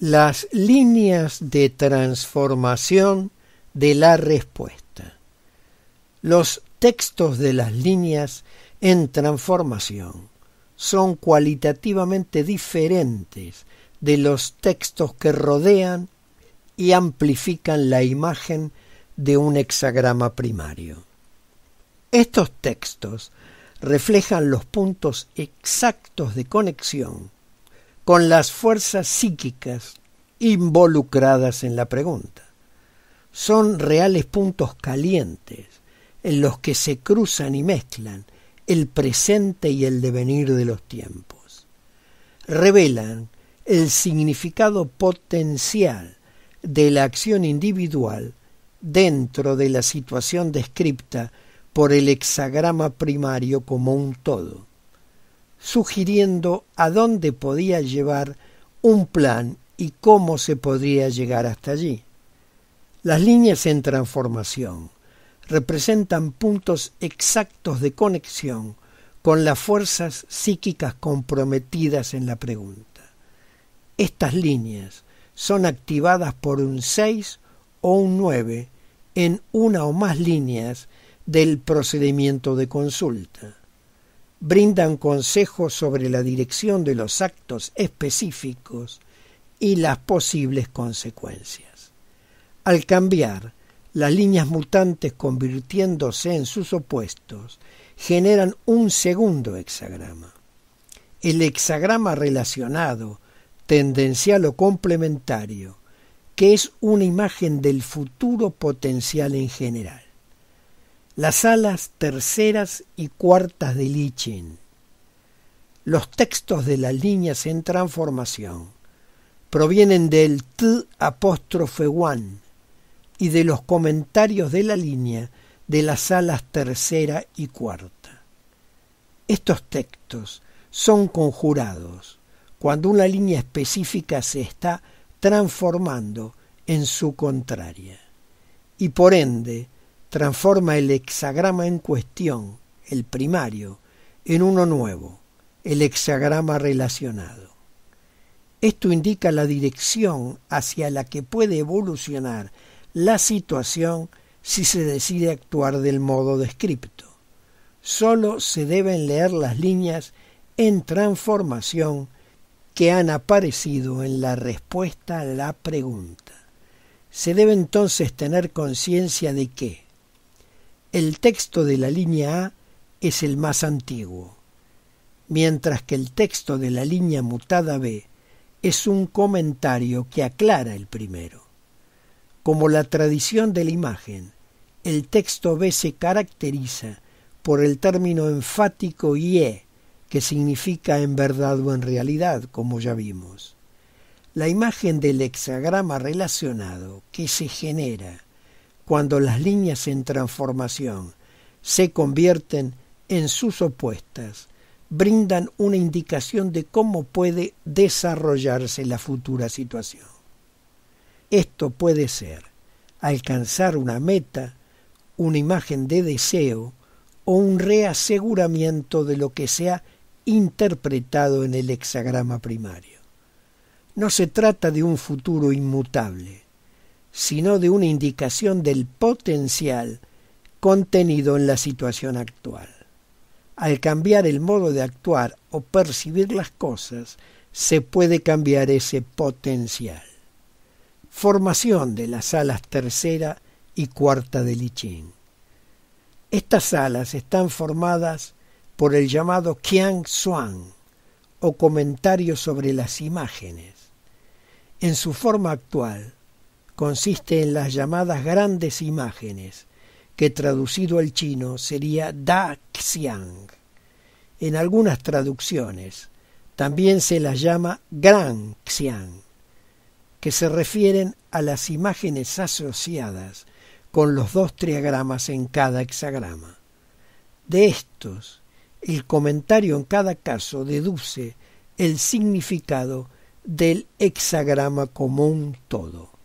las líneas de transformación de la respuesta. Los textos de las líneas en transformación son cualitativamente diferentes de los textos que rodean y amplifican la imagen de un hexagrama primario. Estos textos reflejan los puntos exactos de conexión con las fuerzas psíquicas involucradas en la pregunta. Son reales puntos calientes en los que se cruzan y mezclan el presente y el devenir de los tiempos. Revelan el significado potencial de la acción individual dentro de la situación descripta por el hexagrama primario como un todo sugiriendo a dónde podía llevar un plan y cómo se podría llegar hasta allí. Las líneas en transformación representan puntos exactos de conexión con las fuerzas psíquicas comprometidas en la pregunta. Estas líneas son activadas por un 6 o un 9 en una o más líneas del procedimiento de consulta brindan consejos sobre la dirección de los actos específicos y las posibles consecuencias. Al cambiar, las líneas mutantes convirtiéndose en sus opuestos generan un segundo hexagrama. El hexagrama relacionado, tendencial o complementario, que es una imagen del futuro potencial en general las alas terceras y cuartas de Lichin. Los textos de las líneas en transformación provienen del T apóstrofe y de los comentarios de la línea de las alas tercera y cuarta. Estos textos son conjurados cuando una línea específica se está transformando en su contraria y por ende transforma el hexagrama en cuestión, el primario, en uno nuevo, el hexagrama relacionado. Esto indica la dirección hacia la que puede evolucionar la situación si se decide actuar del modo descripto. Solo se deben leer las líneas en transformación que han aparecido en la respuesta a la pregunta. Se debe entonces tener conciencia de que el texto de la línea A es el más antiguo, mientras que el texto de la línea mutada B es un comentario que aclara el primero. Como la tradición de la imagen, el texto B se caracteriza por el término enfático IE, que significa en verdad o en realidad, como ya vimos. La imagen del hexagrama relacionado que se genera cuando las líneas en transformación se convierten en sus opuestas, brindan una indicación de cómo puede desarrollarse la futura situación. Esto puede ser alcanzar una meta, una imagen de deseo o un reaseguramiento de lo que se ha interpretado en el hexagrama primario. No se trata de un futuro inmutable, sino de una indicación del potencial contenido en la situación actual. Al cambiar el modo de actuar o percibir las cosas, se puede cambiar ese potencial. Formación de las alas tercera y cuarta de Lichín. Estas alas están formadas por el llamado Qiang Suang o comentario sobre las imágenes. En su forma actual, consiste en las llamadas grandes imágenes, que traducido al chino sería Da Xiang. En algunas traducciones también se las llama Gran Xiang, que se refieren a las imágenes asociadas con los dos triagramas en cada hexagrama. De estos, el comentario en cada caso deduce el significado del hexagrama común todo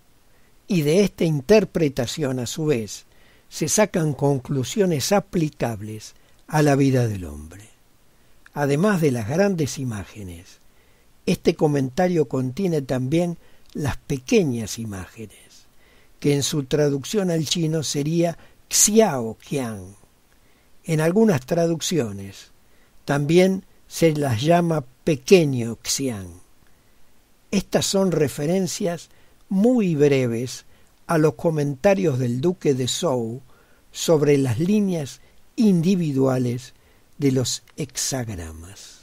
y de esta interpretación a su vez se sacan conclusiones aplicables a la vida del hombre. Además de las grandes imágenes, este comentario contiene también las pequeñas imágenes, que en su traducción al chino sería xiao qian. En algunas traducciones también se las llama pequeño xian. Estas son referencias muy breves a los comentarios del duque de Sou sobre las líneas individuales de los hexagramas.